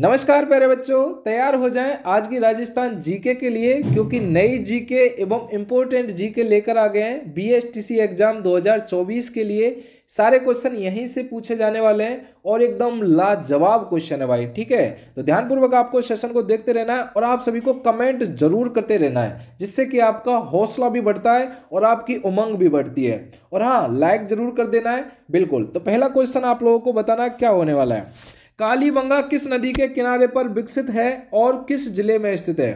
नमस्कार प्यारे बच्चों तैयार हो जाएं आज की राजस्थान जीके के लिए क्योंकि नई जीके एवं इम्पोर्टेंट जीके लेकर आ गए हैं बीएसटीसी एग्जाम 2024 के लिए सारे क्वेश्चन यहीं से पूछे जाने वाले हैं और एकदम लाजवाब क्वेश्चन है भाई ठीक है तो ध्यानपूर्वक आपको सेशन को देखते रहना है और आप सभी को कमेंट जरूर करते रहना है जिससे कि आपका हौसला भी बढ़ता है और आपकी उमंग भी बढ़ती है और हाँ लाइक जरूर कर देना है बिल्कुल तो पहला क्वेश्चन आप लोगों को बताना क्या होने वाला है कालीबंगा किस नदी के किनारे पर विकसित है और किस जिले में स्थित है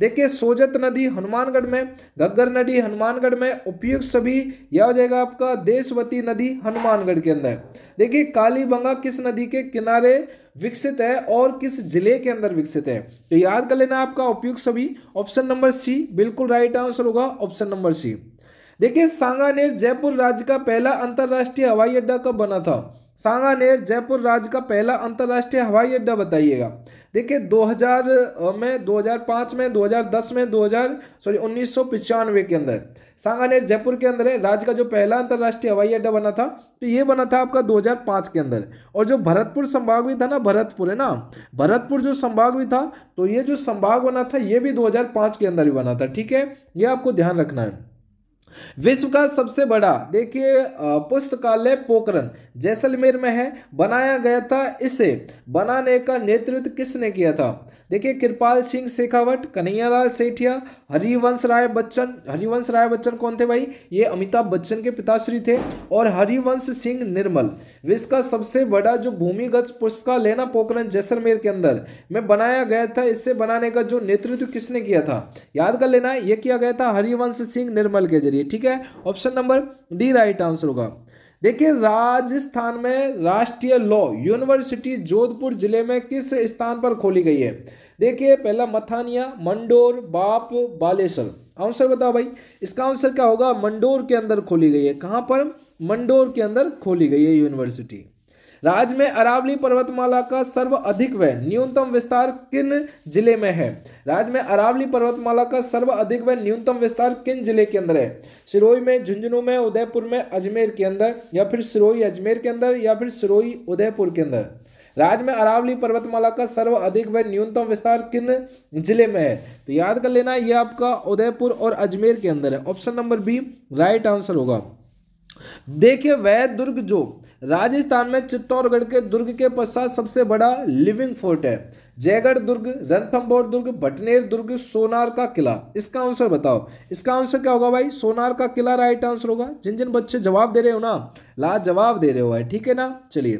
देखिए सोजत नदी हनुमानगढ़ में घग्गर नदी हनुमानगढ़ में उपयुक्त सभी यह हो जाएगा आपका देशवती नदी हनुमानगढ़ के अंदर देखिए कालीबंगा किस नदी के किनारे विकसित है और किस जिले के अंदर विकसित है तो याद कर लेना आपका उपयुक्त सभी ऑप्शन नंबर सी बिल्कुल राइट आंसर होगा ऑप्शन नंबर सी देखिए सांगानेर जयपुर राज्य का पहला अंतर्राष्ट्रीय हवाई अड्डा कब बना था सांगानेर जयपुर राज्य का पहला अंतर्राष्ट्रीय हवाई अड्डा बताइएगा देखिए 2000 में 2005 में 2010 में 2000 सॉरी उन्नीस के अंदर सांगानेर जयपुर के अंदर है राज्य का जो पहला अंतर्राष्ट्रीय हवाई अड्डा बना था तो ये बना था आपका 2005 के अंदर और जो भरतपुर संभाग भी था ना भरतपुर है ना भरतपुर जो संभाग भी था तो ये जो संभाग बना था ये भी दो के अंदर ही बना था ठीक है ये आपको ध्यान रखना है विश्व का सबसे बड़ा देखिए पुस्तकालय पोकरण जैसलमेर में है बनाया गया था इसे बनाने का नेतृत्व किसने किया था देखिए कृपाल सिंह शेखावट कन्हैयालाल सेठिया हरिवंश राय बच्चन हरिवंश राय बच्चन कौन थे भाई ये अमिताभ बच्चन के पिताश्री थे और हरिवंश सिंह निर्मल विश्व का सबसे बड़ा जो भूमिगत पुरस्कार लेना पोखरण जैसलमेर के अंदर में बनाया गया था इससे बनाने का जो नेतृत्व किसने किया था याद कर लेना है ये किया गया था हरिवंश सिंह निर्मल के जरिए ठीक है option number D right answer होगा देखिए राजस्थान में राष्ट्रीय लॉ यूनिवर्सिटी जोधपुर जिले में किस स्थान पर खोली गई है देखिए पहला मथानिया मंडोर बाप बालेश्वर आंसर बताओ भाई इसका आंसर क्या होगा मंडोर के अंदर खोली गई है कहाँ पर मंडोर के अंदर खोली गई है यूनिवर्सिटी राज्य में अरावली पर्वतमाला का सर्व अधिक व न्यूनतम विस्तार किन जिले में है राज्य में अरावली पर्वतमाला का सर्व अधिक व न्यूनतम विस्तार किन जिले के अंदर है सिरोही में झुंझुनू में उदयपुर में अजमेर के अंदर या फिर सिरोही अजमेर के अंदर या फिर सिरोही उदयपुर के अंदर राज्य में अरावली पर्वतमाला का सर्व अधिक व न्यूनतम विस्तार किन जिले में है तो याद कर लेना यह आपका उदयपुर और अजमेर के अंदर है option number B right answer होगा देखिए वह दुर्ग जो राजस्थान में चित्तौड़गढ़ के दुर्ग के पश्चात सबसे बड़ा लिविंग फोर्ट है जयगढ़ दुर्ग रणथम्बोर दुर्ग भटनेर दुर्ग सोनार का किला इसका आंसर बताओ इसका आंसर क्या होगा भाई सोनार का किला राइट आंसर होगा जिन जिन बच्चे जवाब दे रहे हो ना ला जवाब दे रहे हो ठीक है ना चलिए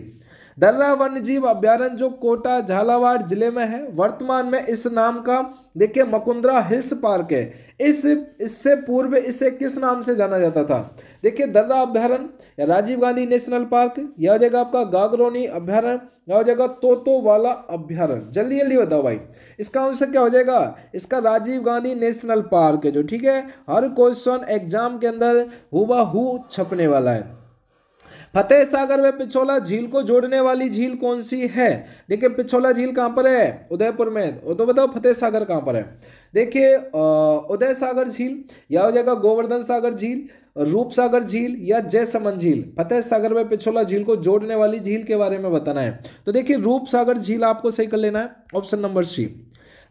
दर्रा वन्य जीव अभ्यारण जो कोटा झालावाड़ जिले में है वर्तमान में इस नाम का देखिए मकुंद्रा हिल्स पार्क है इस इससे पूर्व इसे किस नाम से जाना जाता था देखिए दर्रा अभ्यारण्य राजीव गांधी नेशनल पार्क यह हो जाएगा आपका गागरोनी अभ्यारण्य यह हो जाएगा वाला अभ्यारण जल्दी जल्दी बताओ भाई इसका आंसर क्या हो जाएगा इसका राजीव गांधी नेशनल पार्क है जो ठीक है हर क्वेश्चन एग्जाम के अंदर हु छपने वाला है फतेह सागर व पिछोला झील को जोड़ने वाली झील कौन सी है देखिए पिछोला झील कहाँ पर है उदयपुर में वो तो बताओ फतेह सागर कहाँ पर है देखिए उदय सागर झील या हो जाएगा गोवर्धन सागर झील रूप सागर झील या जयसमन झील फतेह सागर में पिछोला झील को जोड़ने वाली झील के बारे में बताना है तो देखिए रूप सागर झील आपको सही कर लेना है ऑप्शन नंबर सी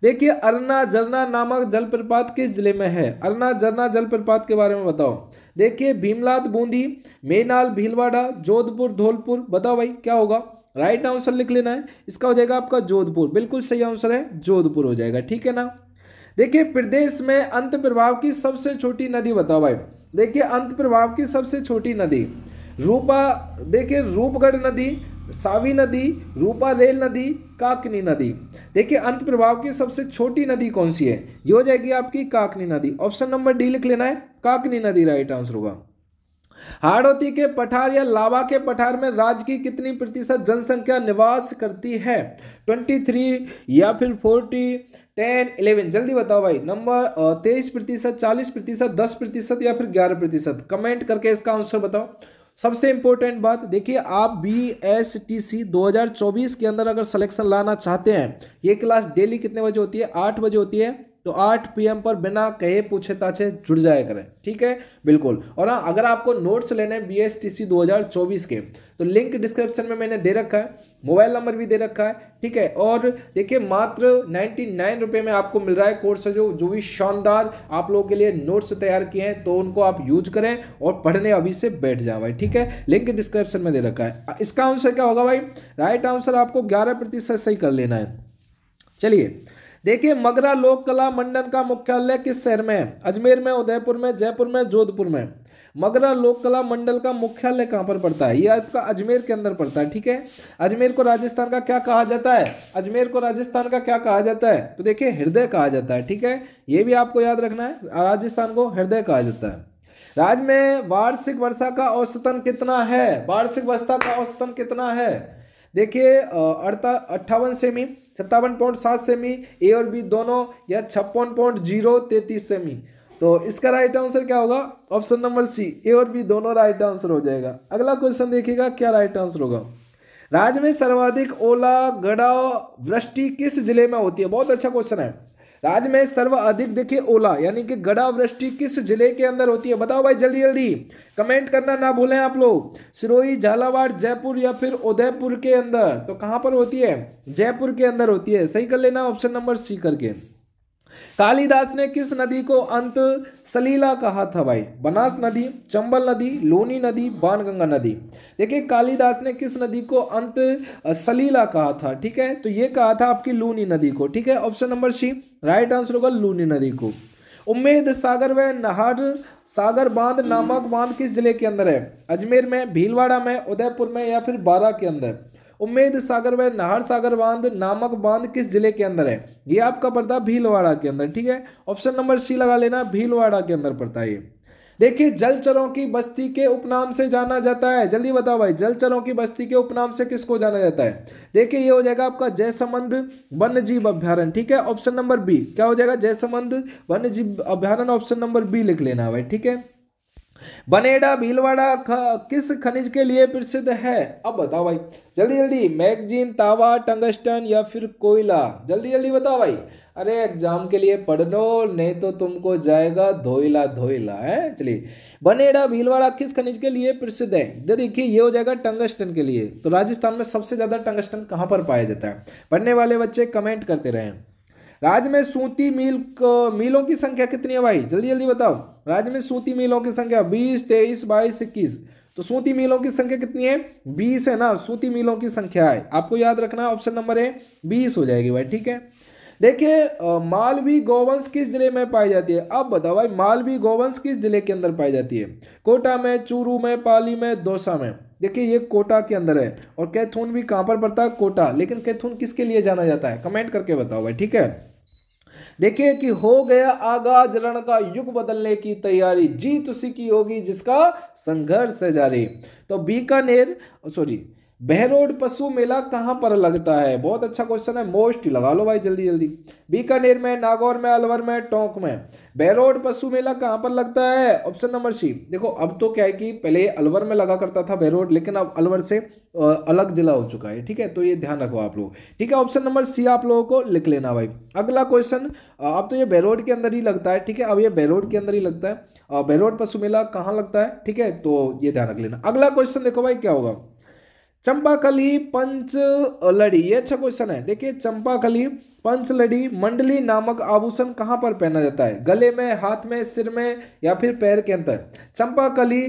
देखिए अरना झरना नामक जलप्रपात किस जिले में है अरना झरना जलप्रपात के बारे में बताओ देखिए भीमलाद बूंदी मेनाल भीलवाड़ा जोधपुर धौलपुर बताओ भाई क्या होगा राइट right आंसर लिख लेना है इसका हो जाएगा आपका जोधपुर बिल्कुल सही आंसर है जोधपुर हो जाएगा ठीक है ना देखिए प्रदेश में अंत प्रभाव की सबसे छोटी नदी बताओ भाई देखिए अंत प्रभाव की सबसे छोटी नदी रूपा देखिए रूपगढ़ नदी सावी नदी रूपा रेल नदी काकनी नदी देखिए अंत प्रभाव की सबसे छोटी नदी कौन सी है ये हो जाएगी आपकी काकनी नदी ऑप्शन नंबर डी लिख लेना है काकनी नदी राइट आंसर होगा हाड़ोती के पठार या लावा के पठार में राज्य की कितनी प्रतिशत जनसंख्या निवास करती है ट्वेंटी थ्री या फिर फोर्टी टेन इलेवन जल्दी बताओ भाई नंबर तेईस प्रतिशत चालीस प्रतिशत दस प्रतिशत या फिर ग्यारह प्रतिशत कमेंट करके इसका आंसर बताओ सबसे इंपॉर्टेंट बात देखिए आप बी एस टी सी दो हज़ार चौबीस के अंदर अगर सिलेक्शन लाना चाहते हैं ये क्लास डेली कितने बजे होती है आठ बजे होती है तो 8 पीएम पर बिना कहे पूछे ताछे जुड़ जाया करें ठीक है बिल्कुल और हाँ अगर आपको नोट्स लेने हैं बी एस टी सी दो हज़ार चौबीस के तो लिंक डिस्क्रिप्शन में मैंने दे रखा है मोबाइल नंबर भी दे रखा है ठीक है और देखिए मात्र नाइन्टी नाइन रुपये में आपको मिल रहा है कोर्स जो जो भी शानदार आप लोगों के लिए नोट्स तैयार किए हैं तो उनको आप यूज करें और पढ़ने अभी से बैठ जाओ भाई ठीक है लिंक डिस्क्रिप्शन में दे रखा है इसका आंसर क्या होगा भाई राइट आंसर आपको ग्यारह प्रतिशत सही कर लेना है चलिए देखिए मगरा लोक कला मंडन का मुख्यालय किस शहर में है अजमेर में उदयपुर में जयपुर में जोधपुर में मगरा लोक कला मंडल का मुख्यालय कहाँ पर पड़ता है ये आपका अजमेर के अंदर पड़ता है ठीक है अजमेर को राजस्थान का क्या कहा जाता है अजमेर को राजस्थान का क्या कहा जाता है तो देखिए हृदय कहा जाता है ठीक है ये भी आपको याद रखना है राजस्थान को हृदय कहा जाता है राज्य में वार्षिक वर्षा का औसतन कितना है वार्षिक वर्षा का औसतन कितना है देखिए अड़ता अट्ठावन सेमी सत्तावन पॉइंट सात सेमी ए और बी दोनों या छप्पन पॉइंट जीरो तैतीस सेमी तो इसका राइट आंसर क्या होगा ऑप्शन नंबर सी ए और बी दोनों राइट आंसर हो जाएगा अगला क्वेश्चन देखिएगा क्या राइट आंसर होगा राज्य में सर्वाधिक ओला गड़ा वृष्टि किस जिले में होती है बहुत अच्छा क्वेश्चन है राज्य में सर्व अधिक देखिए ओला यानी कि वृष्टि किस जिले के अंदर होती है बताओ भाई जल्दी जल्दी कमेंट करना ना भूलें आप लोग सिरोही झालावाड़ जयपुर या फिर उदयपुर के अंदर तो कहाँ पर होती है जयपुर के अंदर होती है सही कर लेना ऑप्शन नंबर सी करके कालिदास ने किस नदी को अंत सलीला कहा था भाई बनास नदी चंबल नदी लोनी नदी बाणगंगा नदी देखिए कालिदास ने किस नदी को अंत सलीला कहा था ठीक है तो ये कहा था आपकी लूनी नदी को ठीक है option number C right answer होगा लूनी नदी को उम्मेद सागर व नहर सागर बांध नामक बांध किस जिले के अंदर है अजमेर में भीलवाड़ा में उदयपुर में या फिर बारा के अंदर उम्मेद सागर व नहर सागर बांध नामक बांध किस जिले के अंदर है ये आपका पड़ता है भीलवाड़ा के अंदर ठीक है ऑप्शन नंबर सी लगा लेना भीलवाड़ा के अंदर पड़ता है ये देखिए जलचरों की बस्ती के उपनाम से जाना जाता है जल्दी बताओ भाई जलचरों की बस्ती के उपनाम से किसको जाना जाता है देखिए ये हो जाएगा आपका जयसमंद वन्य जीव अभ्यारण ठीक है ऑप्शन नंबर बी क्या हो जाएगा जयसमंद वन्य जीव अभ्यारण ऑप्शन नंबर बी लिख लेना भाई ठीक है बनेडा भीलवाड़ा ख, किस खनिज के लिए प्रसिद्ध है अब बताओ भाई जल्दी जल्दी मैगजीन तावा टंगस्टन या फिर कोयला जल्दी जल्दी बताओ भाई अरे एग्जाम के लिए पढ़ लो नहीं तो तुमको जाएगा धोइला धोइला है चलिए बनेडा भीलवाड़ा किस खनिज के लिए प्रसिद्ध है तो देखिए ये हो जाएगा टंगस्टन के लिए तो राजस्थान में सबसे ज़्यादा टंगस्टन कहाँ पर पाया जाता है पढ़ने वाले बच्चे कमेंट करते रहें राज्य में सूती मिल मिलों की संख्या कितनी है भाई जल्दी जल्दी बताओ राज्य में सूती मिलों की संख्या बीस तेईस बाईस इक्कीस तो सूती मिलों की संख्या कितनी है बीस है ना सूती मिलों की संख्या है आपको याद रखना ऑप्शन नंबर है बीस हो जाएगी भाई ठीक है देखिए मालवी गोवंश किस जिले में पाई जाती है अब बताओ भाई मालवी गोवंश किस जिले के अंदर पाई जाती है कोटा में चूरू में पाली में दौसा में देखिए ये कोटा के अंदर है और कैथून भी कहाँ पर पड़ता है कोटा लेकिन कैथून किसके लिए जाना जाता है कमेंट करके बताओ भाई ठीक है देखिए कि हो गया आगाज रण का युग बदलने की तैयारी जीत उसी की होगी जिसका संघर्ष जारी तो बीकानेर सॉरी बहरोड पशु मेला कहाँ पर लगता है बहुत अच्छा क्वेश्चन है मोस्ट लगा लो भाई जल्दी जल्दी बीकानेर में नागौर में अलवर में टोंक में बहरोड पशु मेला कहां पर लगता है ऑप्शन नंबर सी देखो अब तो क्या है कि पहले अलवर में लगा करता था बहरोड लेकिन अब अलवर से अलग जिला हो चुका है ठीक है तो ये ध्यान रखो आप लोग ठीक है ऑप्शन नंबर सी आप लोगों को लिख लेना भाई अगला क्वेश्चन अब तो ये बहरोड के अंदर ही लगता है ठीक है अब ये बहरोड के अंदर ही लगता है बहरोड पशु मेला कहाँ लगता है ठीक है तो ये ध्यान रख लेना अगला क्वेश्चन देखो भाई क्या होगा चंपाकली लड़ी ये अच्छा क्वेश्चन है देखिए चंपाकली पंचलड़ी मंडली नामक आभूषण कहाँ पर पहना जाता है गले में हाथ में सिर में या फिर पैर के अंदर चंपाकली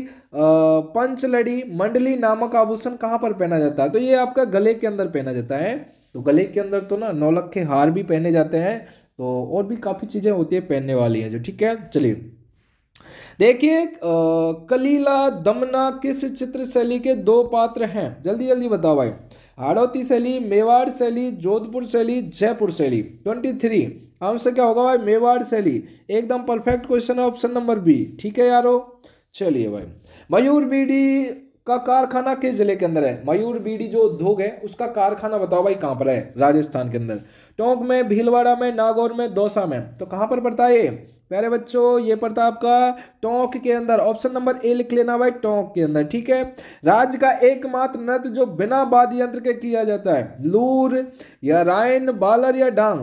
पंचलड़ी मंडली नामक आभूषण कहाँ पर पहना जाता है तो ये आपका गले के अंदर पहना जाता है तो गले के अंदर तो ना नौलख के हार भी पहने जाते हैं तो और भी काफ़ी चीज़ें होती है पहनने वाली हैं जो ठीक है चलिए देखिए कलीला दमना किस चित्र शैली के दो पात्र हैं जल्दी जल्दी बताओ भाई हाड़ौती शैली मेवाड़ शैली जोधपुर शैली जयपुर शैली ट्वेंटी थ्री आंसर क्या होगा भाई मेवाड़ शैली एकदम परफेक्ट क्वेश्चन है ऑप्शन नंबर बी ठीक है यारो चलिए भाई मयूर बीडी का कारखाना किस जिले के अंदर है मयूर बीडी जो उद्योग है उसका कारखाना बताओ भाई कहाँ पर है राजस्थान के अंदर टोंक में भीलवाड़ा में नागौर में दौसा में तो कहाँ पर पड़ता है प्यारे बच्चों ये पड़ता है आपका टोंक के अंदर ऑप्शन नंबर ए लिख लेना भाई टोंक के अंदर ठीक है राज्य का एकमात्र नृत्य जो बिना वाद्य यंत्र के किया जाता है लूर या रायन बालर या डांग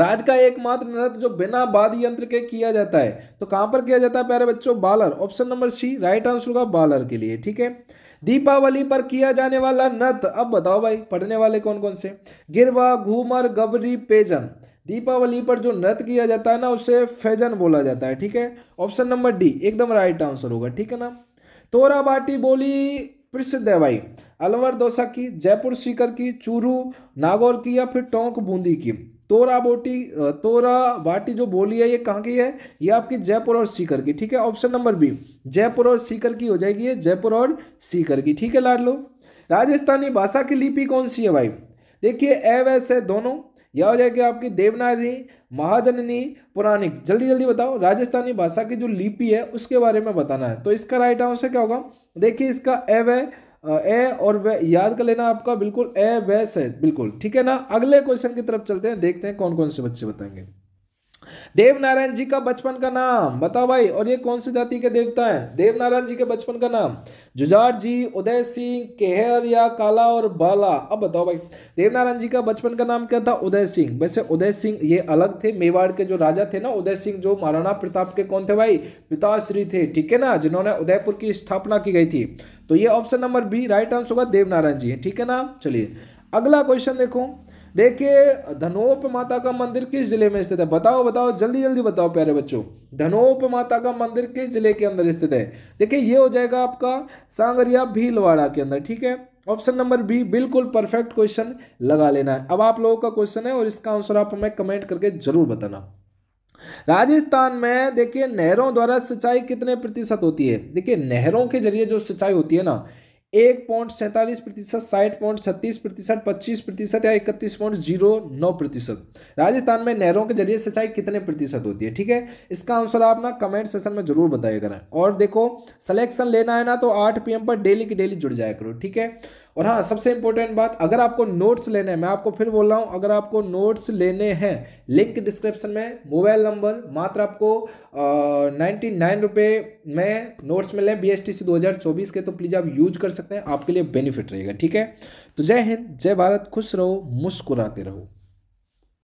राज का एकमात्र नृत्य जो बिना वाद्य यंत्र के किया जाता है तो कहां पर किया जाता है प्यारे बच्चों बालर option number C right answer होगा बालर के लिए ठीक है दीपावली पर किया जाने वाला नृत्य अब बताओ भाई पढ़ने वाले कौन कौन से गिरवा घूमर गबरी पेजन दीपावली पर जो नृत्य किया जाता है ना उसे फैजन बोला जाता है ठीक है ऑप्शन नंबर डी एकदम राइट आंसर होगा ठीक है ना तोरा बाटी बोली प्रसिद्ध है भाई अलवर दोसा की जयपुर सीकर की चूरू नागौर की या फिर टोंक बूंदी की तोरा बोटी तोरा बाटी जो बोली है ये कहाँ की है ये आपकी जयपुर और सीकर की ठीक है ऑप्शन नंबर बी जयपुर और सीकर की हो जाएगी ये जयपुर और सीकर की ठीक है लाड लो राजस्थानी भाषा की लिपि कौन सी है भाई देखिए ए वैसे दोनों यह हो जाएगी आपकी देवनागरी महाजननी पुराणिक जल्दी जल्दी बताओ राजस्थानी भाषा की जो लिपि है उसके बारे में बताना है तो इसका राइट आंसर क्या होगा देखिए इसका ए व ए और वे याद कर लेना आपका बिल्कुल ए वैसे बिल्कुल ठीक है ना अगले क्वेश्चन की तरफ चलते हैं देखते हैं कौन कौन से बच्चे बताएंगे देवनारायण जी का बचपन का नाम बताओ भाई और ये कौन सी जाति के देवता हैं देवनारायण जी के बचपन का नाम जुजार जी उदय सिंह केहर या काला और बाला अब बताओ भाई देवनारायण जी का बचपन का नाम क्या था उदय सिंह वैसे उदय सिंह ये अलग थे मेवाड़ के जो राजा थे ना उदय सिंह जो महाराणा प्रताप के कौन थे भाई पिताश्री थे ठीक है ना जिन्होंने उदयपुर की स्थापना की गई थी तो ये option number B right answer होगा देवनारायण जी ठीक है ना चलिए अगला क्वेश्चन देखो देखिए धनोप माता का मंदिर किस जिले में स्थित है बताओ बताओ जल्दी जल्दी बताओ प्यारे बच्चों धनोप माता का मंदिर किस जिले के अंदर स्थित है देखिए ये हो जाएगा आपका सांगरिया भीलवाड़ा के अंदर ठीक है ऑप्शन नंबर बी बिल्कुल परफेक्ट क्वेश्चन लगा लेना है अब आप लोगों का क्वेश्चन है और इसका आंसर आप हमें कमेंट करके जरूर बताना राजस्थान में देखिए नहरों द्वारा सिंचाई कितने प्रतिशत होती है देखिए नहरों के जरिए जो सिंचाई होती है ना एक पॉइंट सैंतालीस प्रतिशत साठ पॉइंट छत्तीस प्रतिशत पच्चीस प्रतिशत या इकतीस पॉइंट जीरो नौ प्रतिशत राजस्थान में नहरों के जरिए सिंचाई कितने प्रतिशत होती है ठीक है इसका आंसर आप ना कमेंट सेशन में जरूर बताया करें और देखो सिलेक्शन लेना है ना तो आठ पीएम पर डेली की डेली जुड़ जाया करो ठीक है और हाँ सबसे इंपॉर्टेंट बात अगर आपको नोट्स लेने हैं मैं आपको फिर बोल रहा हूँ अगर आपको नोट्स लेने हैं लिंक डिस्क्रिप्शन में मोबाइल नंबर मात्र आपको नाइन्टी नाइन रुपये में नोट्स मिले बी एस टी सी दो हज़ार चौबीस के तो प्लीज़ आप यूज कर सकते हैं आपके लिए बेनिफिट रहेगा ठीक है तो जय हिंद जय भारत खुश रहो मुस्कुराते रहो